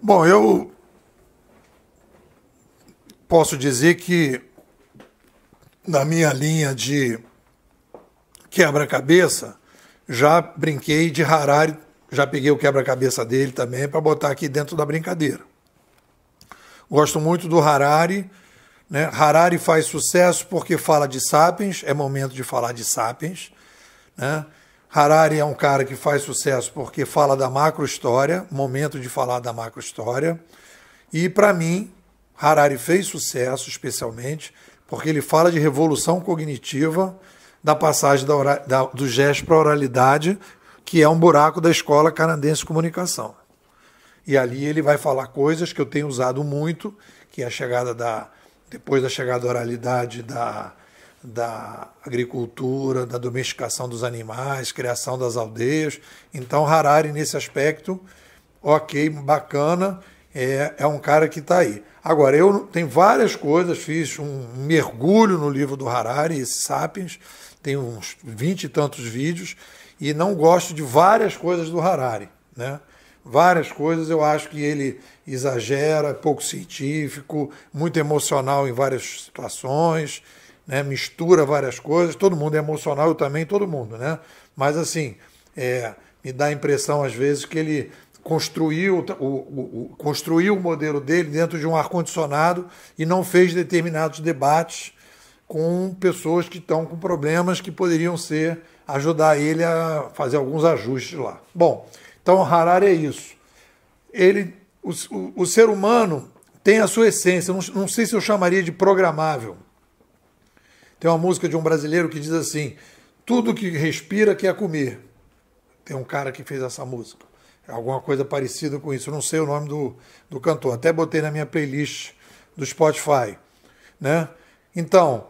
Bom, eu posso dizer que na minha linha de quebra-cabeça, já brinquei de Harari, já peguei o quebra-cabeça dele também para botar aqui dentro da brincadeira. Gosto muito do Harari. Né? Harari faz sucesso porque fala de Sapiens, é momento de falar de Sapiens. Né? Harari é um cara que faz sucesso porque fala da macro história, momento de falar da macro história. E para mim, Harari fez sucesso, especialmente, porque ele fala de revolução cognitiva da passagem da da, do gesto para a oralidade, que é um buraco da escola canadense de comunicação. E ali ele vai falar coisas que eu tenho usado muito, que é a chegada da depois da chegada da oralidade da da agricultura, da domesticação dos animais, criação das aldeias. Então, Harari, nesse aspecto, ok, bacana, é, é um cara que está aí. Agora, eu tenho várias coisas, fiz um mergulho no livro do Harari, Sapiens, tem uns vinte e tantos vídeos, e não gosto de várias coisas do Harari, né? várias coisas. Eu acho que ele exagera, é pouco científico, muito emocional em várias situações né? mistura várias coisas, todo mundo é emocional, eu também, todo mundo, né? Mas assim, é, me dá a impressão às vezes que ele construiu o, o, o, construiu o modelo dele dentro de um ar-condicionado e não fez determinados debates com pessoas que estão com problemas que poderiam ser ajudar ele a fazer alguns ajustes lá. Bom, então Harari é isso. Ele, o, o, o ser humano tem a sua essência, não, não sei se eu chamaria de programável, tem uma música de um brasileiro que diz assim: tudo que respira quer comer. Tem um cara que fez essa música. É alguma coisa parecida com isso. Eu não sei o nome do, do cantor. Até botei na minha playlist do Spotify. Né? Então,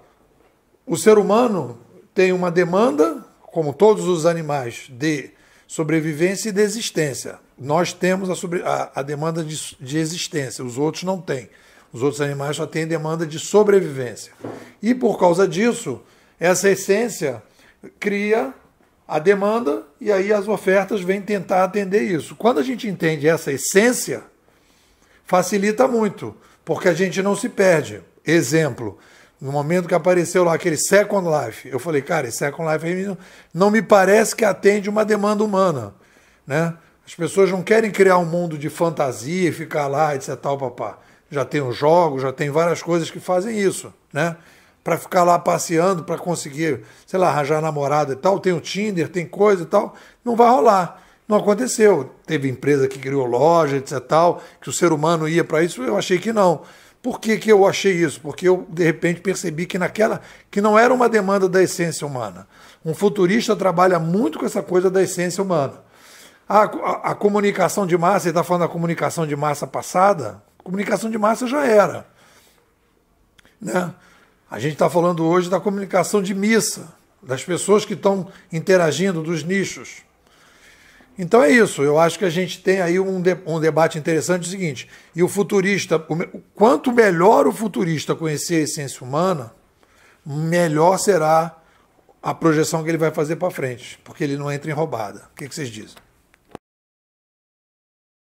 o ser humano tem uma demanda, como todos os animais, de sobrevivência e de existência. Nós temos a, sobre, a, a demanda de, de existência, os outros não têm. Os outros animais só têm demanda de sobrevivência. E por causa disso, essa essência cria a demanda e aí as ofertas vêm tentar atender isso. Quando a gente entende essa essência, facilita muito, porque a gente não se perde. Exemplo, no momento que apareceu lá aquele Second Life, eu falei, cara, esse Second Life não me parece que atende uma demanda humana, né? As pessoas não querem criar um mundo de fantasia e ficar lá, etc, tal, papá já tem os jogos, já tem várias coisas que fazem isso, né? Para ficar lá passeando, para conseguir, sei lá, arranjar namorada e tal, tem o Tinder, tem coisa e tal, não vai rolar. Não aconteceu. Teve empresa que criou loja, etc. tal, que o ser humano ia para isso, eu achei que não. Por que, que eu achei isso? Porque eu, de repente, percebi que naquela que não era uma demanda da essência humana. Um futurista trabalha muito com essa coisa da essência humana. A, a, a comunicação de massa, ele está falando da comunicação de massa passada, comunicação de massa já era. Né? A gente está falando hoje da comunicação de missa, das pessoas que estão interagindo, dos nichos. Então é isso, eu acho que a gente tem aí um, de, um debate interessante é o seguinte, e o futurista, o, quanto melhor o futurista conhecer a essência humana, melhor será a projeção que ele vai fazer para frente, porque ele não entra em roubada. O que, que vocês dizem?